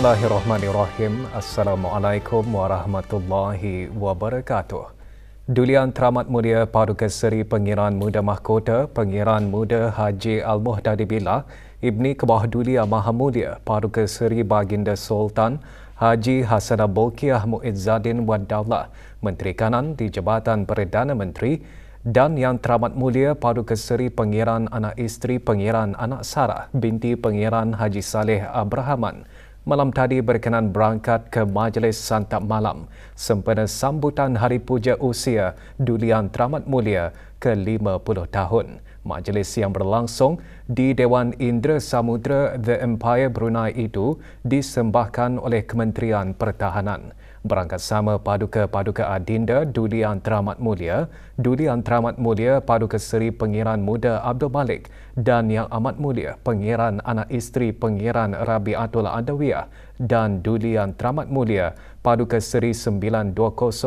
Bismillahirrahmanirrahim. Assalamualaikum warahmatullahi wabarakatuh. Dulian Teramat Mulia Paduka Seri Pengiran Muda Mahkota, Pengiran Muda Haji Al-Muhdadi Billah, Ibni Kebah Dulia Maha Mulia Paduka Seri Baginda Sultan, Haji Hasan Bolkiah Muizzaddin Wadawlah, Menteri Kanan di Jabatan Perdana Menteri, dan yang teramat mulia Paduka Seri Pengiran Anak Isteri Pengiran Anak Sarah binti Pengiran Haji Saleh Abrahaman malam tadi berkenan berangkat ke majlis santap malam sempena sambutan Hari Puja Usia Dulian Teramat Mulia ke-50 tahun. Majlis yang berlangsung di Dewan Indra Samudra The Empire Brunei itu disembahkan oleh Kementerian Pertahanan berangkat sama Paduka Paduka Adinda Duli Antramat Mulia, Duli Antramat Mulia Paduka Seri Pengiran Muda Abdul Malik dan Yang Amat Mulia Pengiran Anak Isteri Pengiran Rabi Atul Adawiyah dan Duli Antramat Mulia Paduka Seri 920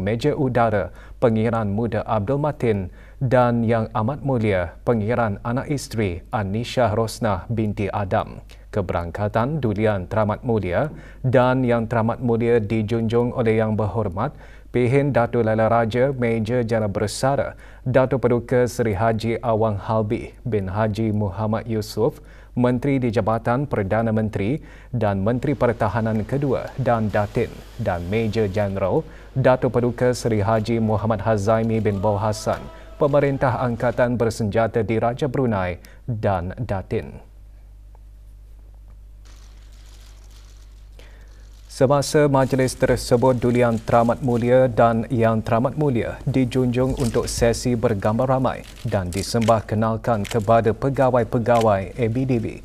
Meja Udara Pengiran Muda Abdul Matin dan Yang Amat Mulia Pengiran Anak Isteri Anisha Rosnah Binti Adam keberangkatan Dulia Teramat Mulia dan Yang Teramat Mulia dijunjung oleh Yang Berhormat Pihin Datu Lala Raja Major Jalan Bersara Datu Peduka Seri Haji Awang Halbi bin Haji Muhammad Yusuf Menteri di Jabatan Perdana Menteri dan Menteri Pertahanan Kedua dan Datin dan Major General Datu Peduka Seri Haji Muhammad Hazaimi bin Bau Hassan Pemerintah Angkatan Bersenjata di Raja Brunei dan Datin. Semasa majlis tersebut Duli Yang Teramat Mulia dan Yang Teramat Mulia dijunjung untuk sesi bergambar ramai dan disembah kenalkan kepada pegawai-pegawai ABDB.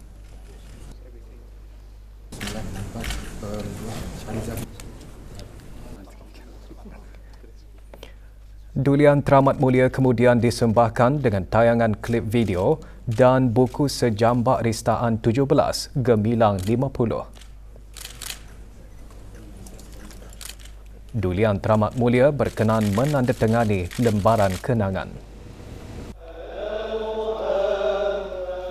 Yang Teramat Mulia kemudian disembahkan dengan tayangan klip video dan buku sejambak ristaan 17 Gemilang 50. Dulian Teramat Mulia berkenan menandatangani lembaran kenangan.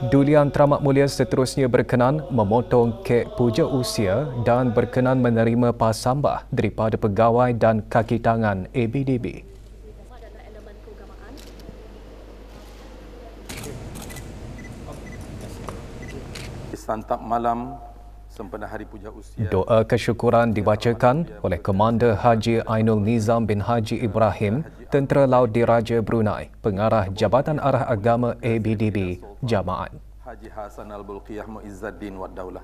Dulian Teramat Mulia seterusnya berkenan memotong kek puja usia dan berkenan menerima pasambah daripada pegawai dan kaki tangan ABDB. Santap malam sempena hari puja Doa kesyukuran dibacakan oleh Komander Haji Ainul Nizam bin Haji Ibrahim, Tentera Laut Diraja Brunei, Pengarah Jabatan Arah Agama ABDB, Jamaat. Haji Hasan Al-Bulqiyah Muizzaddin Waddaulah,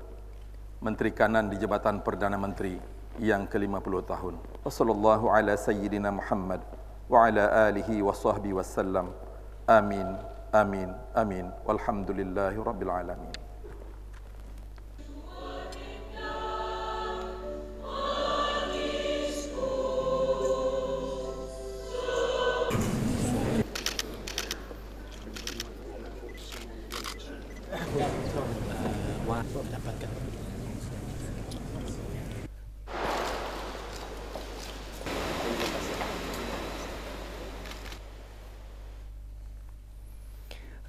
Menteri Kanan di Jabatan Perdana Menteri yang ke-50 tahun. Wassalamualaikum warahmatullahi wabarakatuh. wa ala alihi wa sahbihi wassalam. Amin, amin, amin. Walhamdulillahi rabbil alamin.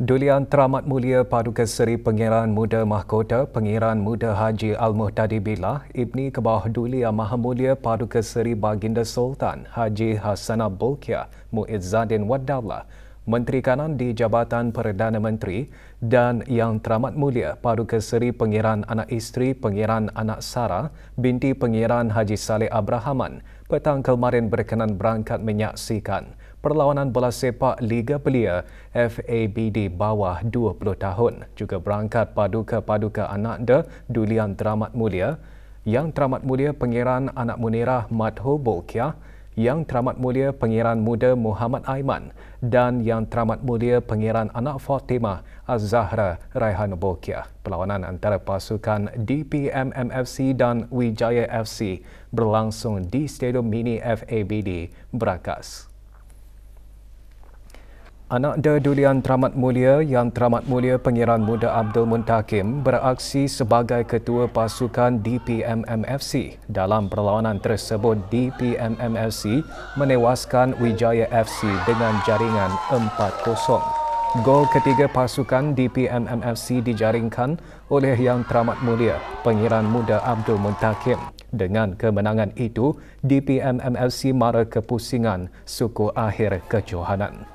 Dulian Teramat Mulia Paduka Seri Pengiran Muda Mahkota, Pengiran Muda Haji Al-Muhtadi Billah, Ibni Kebah Dulia Maha Mulia Paduka Seri Baginda Sultan Haji Hassan Bolkiah Muizzadin Waddallah, Menteri Kanan di Jabatan Perdana Menteri dan Yang Teramat Mulia Paduka Seri Pengiran Anak Isteri Pengiran Anak Sara binti Pengiran Haji Saleh Abrahaman petang kemarin berkenan berangkat menyaksikan perlawanan bola sepak Liga Belia FABD bawah 20 tahun juga berangkat paduka-paduka anak Ananda Dulian Teramat Mulia Yang Teramat Mulia Pengiran Anak Munirah Madho Bolkia Yang Teramat Mulia Pengiran Muda Muhammad Aiman dan Yang Teramat Mulia Pengiran Anak Fatimah Az-Zahra Raihan Bolkia Perlawanan antara pasukan DPMMFC dan Wijaya FC berlangsung di Stadium Mini FABD Berakas. Anak de Dulian Teramat Mulia yang Teramat Mulia Pengiran Muda Abdul Muntakim beraksi sebagai ketua pasukan DPMMFC dalam perlawanan tersebut DPMMFC menewaskan Wijaya FC dengan jaringan 4-0. Gol ketiga pasukan DPMMFC dijaringkan oleh Yang Teramat Mulia, Pengiran Muda Abdul Muntakim. Dengan kemenangan itu, DPMMFC mara kepusingan suku akhir kejohanan.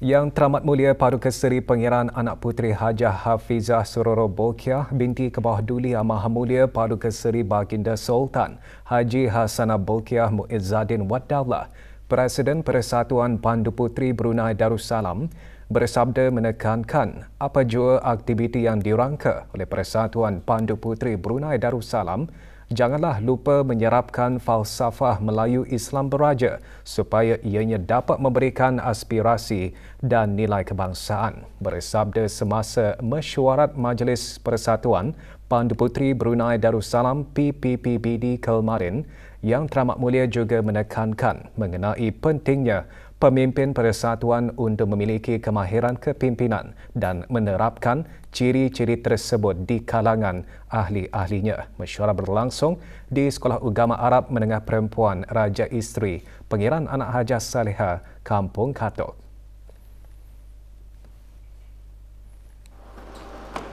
Yang teramat mulia Paduka Seri Pengiran Anak Puteri Hajah Hafizah Sororo Bokiah binti Kebah Duli Amah Mulia Paduka Seri Baginda Sultan Haji Hasanah Bokiah Muizzaddin Waddaulah Presiden Persatuan Pandu Puteri Brunei Darussalam bersabda menekankan apa jua aktiviti yang dirangka oleh Persatuan Pandu Puteri Brunei Darussalam janganlah lupa menyerapkan falsafah Melayu Islam Beraja supaya ianya dapat memberikan aspirasi dan nilai kebangsaan. Bersabda semasa mesyuarat Majlis Persatuan Pandu Puteri Brunei Darussalam PPPBD kemarin yang teramat mulia juga menekankan mengenai pentingnya pemimpin persatuan untuk memiliki kemahiran kepimpinan dan menerapkan ciri-ciri tersebut di kalangan ahli-ahlinya. Mesyuarat berlangsung di Sekolah Agama Arab Menengah Perempuan Raja Isteri Pengiran Anak Hajah Saleha, Kampung Katok.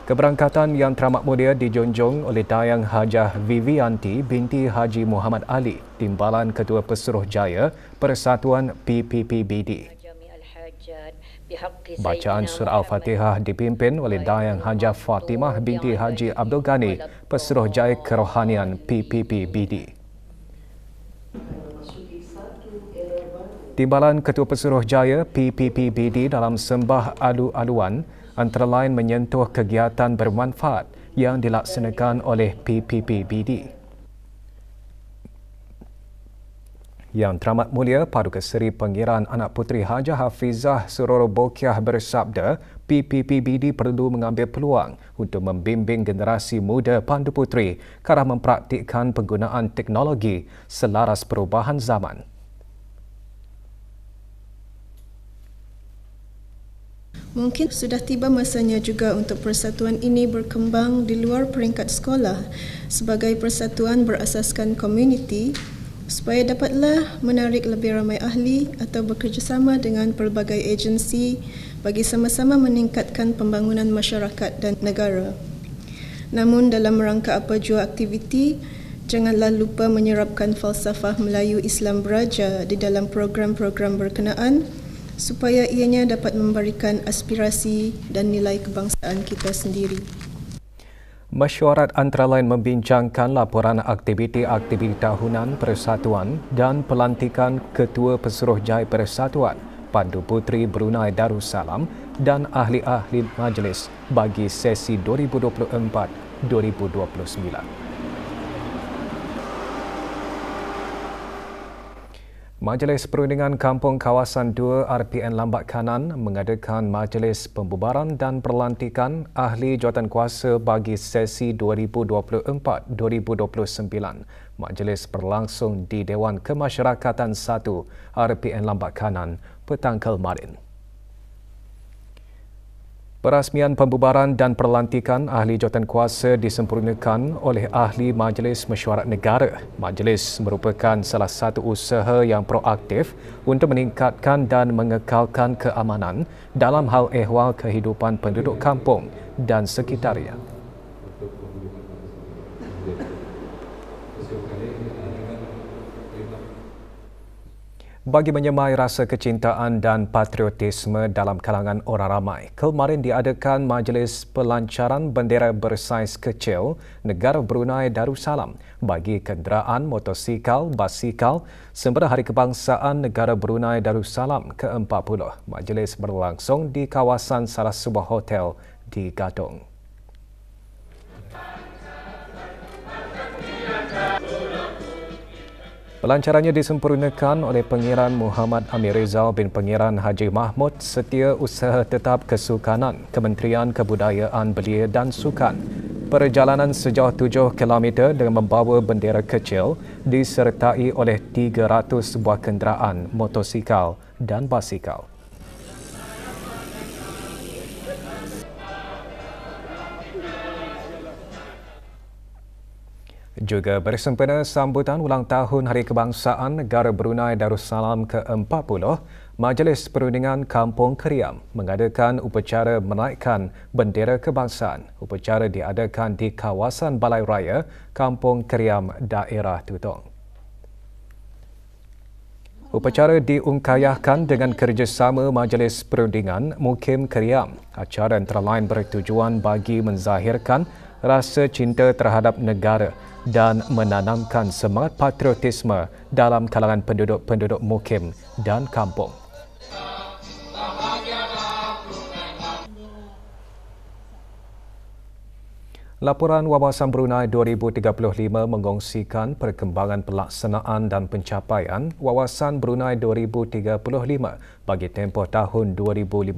Keberangkatan yang teramat mulia dijunjung oleh Dayang Hajah Vivianti binti Haji Muhammad Ali, Timbalan Ketua Pesuruh Jaya Persatuan PPPBD. Bacaan Surah Al-Fatihah dipimpin oleh Dayang Hajah Fatimah binti Haji Abdul Ghani, Pesuruh Jaya Kerohanian PPPBD. Timbalan Ketua Pesuruh Jaya PPPBD dalam sembah alu-aluan antara lain menyentuh kegiatan bermanfaat yang dilaksanakan oleh PPPBD. Yang teramat mulia, Paduka Seri Pengiran Anak Puteri Haja Hafizah Sururu Bokiah bersabda, PPPBD perlu mengambil peluang untuk membimbing generasi muda Pandu Puteri ke arah mempraktikkan penggunaan teknologi selaras perubahan zaman. Mungkin sudah tiba masanya juga untuk persatuan ini berkembang di luar peringkat sekolah sebagai persatuan berasaskan komuniti supaya dapatlah menarik lebih ramai ahli atau bekerjasama dengan pelbagai agensi bagi sama-sama meningkatkan pembangunan masyarakat dan negara. Namun dalam rangka apa jua aktiviti, janganlah lupa menyerapkan falsafah Melayu Islam Beraja di dalam program-program berkenaan supaya ianya dapat memberikan aspirasi dan nilai kebangsaan kita sendiri. Mesyuarat antara lain membincangkan laporan aktiviti-aktiviti tahunan persatuan dan pelantikan Ketua Pesuruh Jai Persatuan, Pandu Putri Brunei Darussalam dan ahli-ahli majlis bagi sesi 2024-2029. Majlis Perundingan Kampung Kawasan 2 RPN Lambak Kanan mengadakan majlis pembubaran dan perlantikan ahli Jawatan Kuasa bagi sesi 2024-2029. Majlis berlangsung di Dewan Kemasyarakatan 1 RPN Lambak Kanan petang kemarin. Perasmian pembubaran dan perlantikan ahli jawatan kuasa disempurnakan oleh ahli Majlis Mesyuarat Negara. Majlis merupakan salah satu usaha yang proaktif untuk meningkatkan dan mengekalkan keamanan dalam hal ehwal kehidupan penduduk kampung dan sekitarnya. Bagi menyemai rasa kecintaan dan patriotisme dalam kalangan orang ramai, kemarin diadakan Majlis Pelancaran Bendera Bersaiz Kecil Negara Brunei Darussalam bagi kenderaan motosikal basikal sempena Hari Kebangsaan Negara Brunei Darussalam ke-40. Majlis berlangsung di kawasan salah sebuah hotel di Gadong. Pelancarannya disempurnakan oleh Pengiran Muhammad Amir Rizal bin Pengiran Haji Mahmud Setia Usaha Tetap Kesukanan Kementerian Kebudayaan Belia dan Sukan. Perjalanan sejauh 7 km dengan membawa bendera kecil disertai oleh 300 buah kenderaan motosikal dan basikal. juga bersempena sambutan ulang tahun Hari Kebangsaan Negara Brunei Darussalam ke-40, Majlis Perundingan Kampung Keriam mengadakan upacara menaikkan bendera kebangsaan. Upacara diadakan di kawasan Balai Raya, Kampung Keriam, Daerah Tutong. Upacara diungkayahkan dengan kerjasama Majlis Perundingan Mukim Keriam. Acara antara lain bertujuan bagi menzahirkan rasa cinta terhadap negara dan menanamkan semangat patriotisme dalam kalangan penduduk-penduduk mukim dan kampung. Laporan Wawasan Brunei 2035 mengongsikan perkembangan pelaksanaan dan pencapaian Wawasan Brunei 2035 bagi tempoh tahun 2015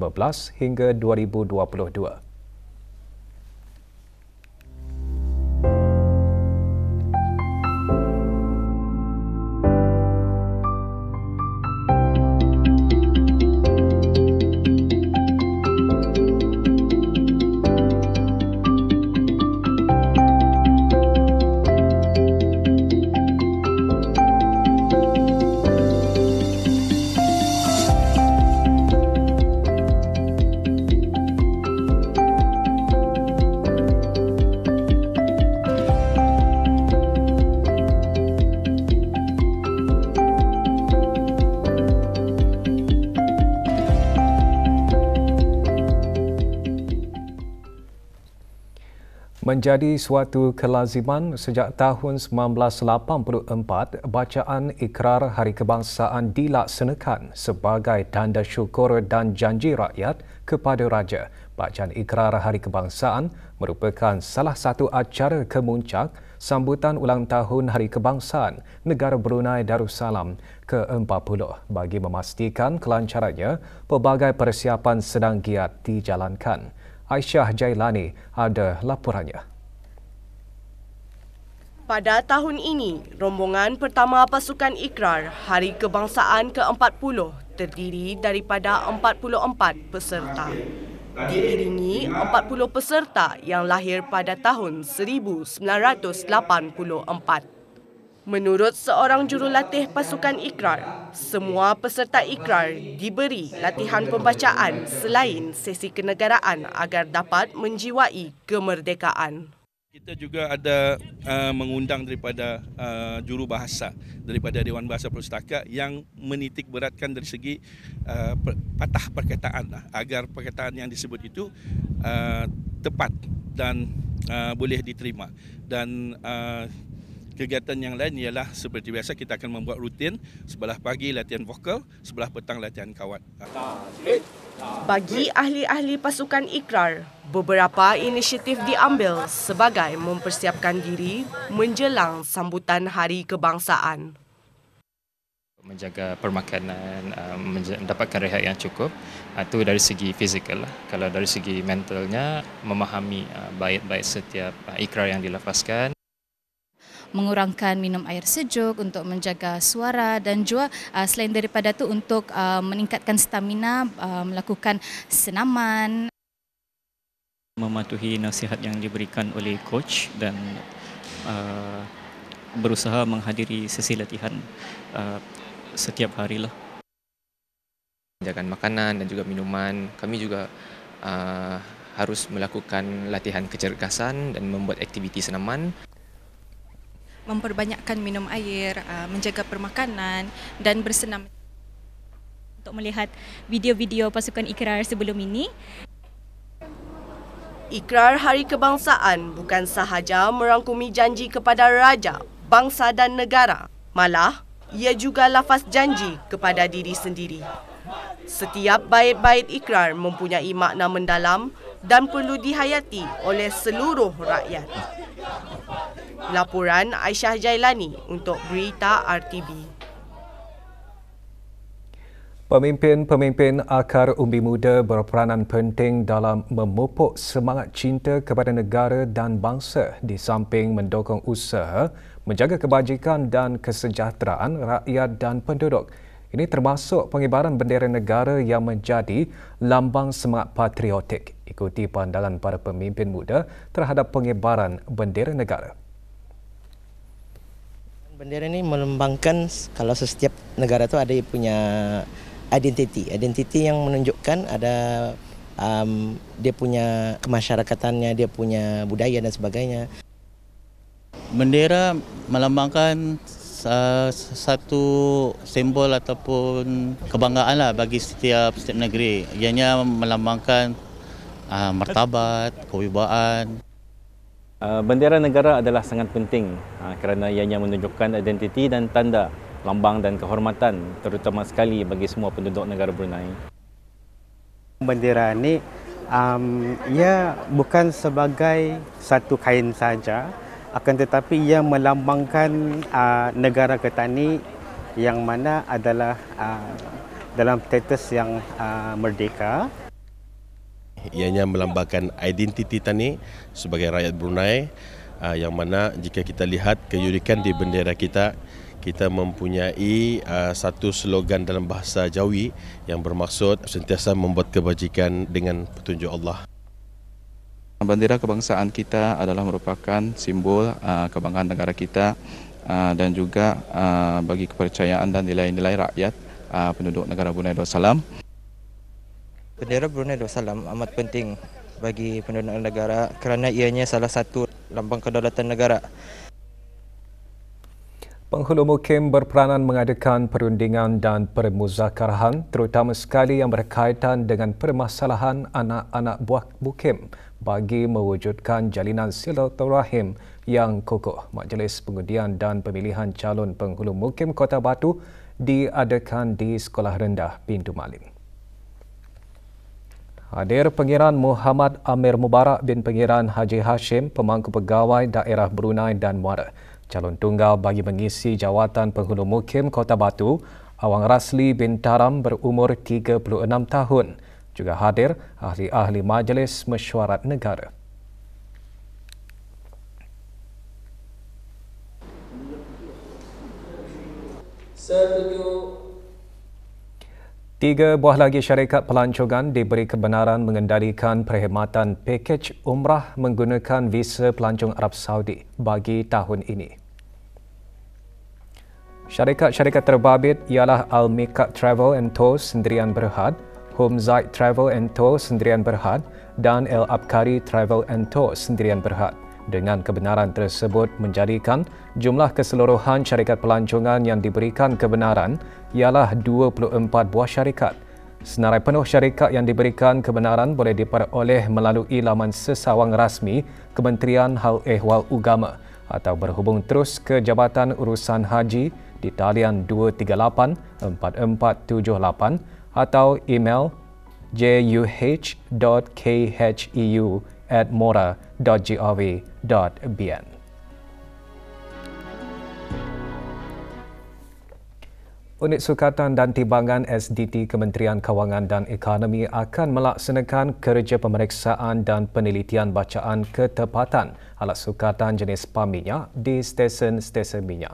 hingga 2022. menjadi suatu kelaziman sejak tahun 1984, bacaan ikrar Hari Kebangsaan dilaksanakan sebagai tanda syukur dan janji rakyat kepada raja. Bacaan ikrar Hari Kebangsaan merupakan salah satu acara kemuncak sambutan ulang tahun Hari Kebangsaan Negara Brunei Darussalam ke-40 bagi memastikan kelancarannya pelbagai persiapan sedang giat dijalankan. Aisyah Jailani ada laporannya. Pada tahun ini, rombongan pertama pasukan ikrar Hari Kebangsaan ke-40 terdiri daripada 44 peserta. Diiringi 40 peserta yang lahir pada tahun 1984. Menurut seorang jurulatih pasukan Ikrar, semua peserta Ikrar diberi latihan pembacaan selain sesi kenegaraan agar dapat menjiwai kemerdekaan. Kita juga ada uh, mengundang daripada uh, juru bahasa daripada Dewan Bahasa Perustaka yang menitik beratkan dari segi uh, patah perkataan lah, agar perkataan yang disebut itu uh, tepat dan uh, boleh diterima dan uh, Kegiatan yang lain ialah seperti biasa kita akan membuat rutin sebelah pagi latihan vokal, sebelah petang latihan kawat. Bagi ahli-ahli pasukan ikrar, beberapa inisiatif diambil sebagai mempersiapkan diri menjelang sambutan Hari Kebangsaan. Menjaga permakanan, eh, mendapatkan rehat yang cukup, itu eh, dari segi fizikal. Lah. Kalau dari segi mentalnya, memahami eh, baik-baik setiap ikrar yang dilepaskan mengurangkan minum air sejuk untuk menjaga suara dan juga ah, selain daripada itu untuk ah, meningkatkan stamina ah, melakukan senaman. Mematuhi nasihat yang diberikan oleh coach dan berusaha menghadiri sesi latihan setiap hari harilah. Jangan makanan dan juga minuman. Kami juga uh, harus melakukan latihan kecergasan dan membuat aktiviti senaman memperbanyakkan minum air, uh, menjaga permakanan dan bersenam. Untuk melihat video-video pasukan ikrar sebelum ini. Ikrar Hari Kebangsaan bukan sahaja merangkumi janji kepada raja, bangsa dan negara. Malah, ia juga lafaz janji kepada diri sendiri. Setiap bait-bait ikrar mempunyai makna mendalam dan perlu dihayati oleh seluruh rakyat. Laporan Aisyah Jailani untuk Berita RTB. Pemimpin-pemimpin akar umbi muda berperanan penting dalam memupuk semangat cinta kepada negara dan bangsa di samping mendukung usaha menjaga kebajikan dan kesejahteraan rakyat dan penduduk. Ini termasuk pengibaran bendera negara yang menjadi lambang semangat patriotik. Ikuti pandangan para pemimpin muda terhadap pengibaran bendera negara. Bendera ini melambangkan kalau setiap negara itu ada punya identiti, identiti yang menunjukkan ada um, dia punya kemasyarakatannya, dia punya budaya dan sebagainya. Bendera melambangkan satu simbol ataupun kebanggaan lah bagi setiap setiap negeri. Ianya melambangkan uh, martabat, kewibawaan. Ah, bendera negara adalah sangat penting ah, kerana ianya menunjukkan identiti dan tanda lambang dan kehormatan terutama sekali bagi semua penduduk negara Brunei. Bendera ini um, ia bukan sebagai satu kain saja akan tetapi ia melambangkan uh, negara ketani yang mana adalah uh, dalam status yang uh, merdeka ianya melambangkan identiti tani sebagai rakyat Brunei ah, yang mana jika kita lihat keunikan di bendera kita kita mempunyai ah, satu slogan dalam bahasa Jawi yang bermaksud sentiasa membuat kebajikan dengan petunjuk Allah. Bendera kebangsaan kita adalah merupakan simbol uh, kebanggaan negara kita uh, dan juga uh, bagi kepercayaan dan nilai-nilai rakyat uh, penduduk negara Brunei Darussalam. Bendera Brunei Darussalam amat penting bagi penduduk negara kerana ianya salah satu lambang kedaulatan negara. Penghulu mukim berperanan mengadakan perundingan dan permuzakarahan terutama sekali yang berkaitan dengan permasalahan anak-anak buah mukim bagi mewujudkan jalinan silaturahim yang kokoh Majlis pengundian dan pemilihan calon penghulu mukim Kota Batu diadakan di Sekolah Rendah Pintu Malim. Hadir Pengiran Muhammad Amir Mubarak bin Pengiran Haji Hashim, pemangku pegawai daerah Brunei dan Muara. Calon tunggal bagi mengisi jawatan penghulu mukim Kota Batu, Awang Rasli bin Taram berumur 36 tahun. Juga hadir ahli-ahli majlis mesyuarat negara. Setuju. Tiga buah lagi syarikat pelancongan diberi kebenaran mengendalikan perkhidmatan pakej umrah menggunakan visa pelancong Arab Saudi bagi tahun ini. Syarikat-syarikat terbabit ialah Al Mikat Travel and Tour Sendirian Berhad, Home Travel and Tour Sendirian Berhad dan El Abkari Travel and Tour Sendirian Berhad dengan kebenaran tersebut menjadikan jumlah keseluruhan syarikat pelancongan yang diberikan kebenaran ialah 24 buah syarikat. Senarai penuh syarikat yang diberikan kebenaran boleh diperoleh melalui laman sesawang rasmi Kementerian Hal Ehwal Ugama atau berhubung terus ke Jabatan Urusan Haji di talian 238-4478 atau email juh.khiu.com at Unit Sukatan dan Timbangan SDT Kementerian Kewangan dan Ekonomi akan melaksanakan kerja pemeriksaan dan penelitian bacaan ketepatan alat sukatan jenis pam minyak di stesen-stesen minyak.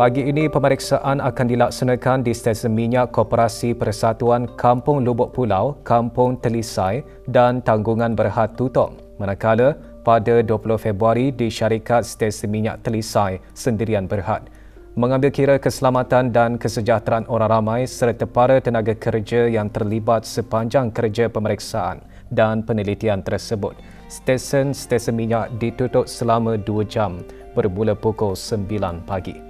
Pagi ini pemeriksaan akan dilaksanakan di stesen minyak Koperasi Persatuan Kampung Lubuk Pulau, Kampung Telisai dan Tanggungan Berhad Tutong. Manakala pada 20 Februari di syarikat stesen minyak Telisai sendirian Berhad. Mengambil kira keselamatan dan kesejahteraan orang ramai serta para tenaga kerja yang terlibat sepanjang kerja pemeriksaan dan penelitian tersebut, stesen-stesen minyak ditutup selama 2 jam bermula pukul 9 pagi.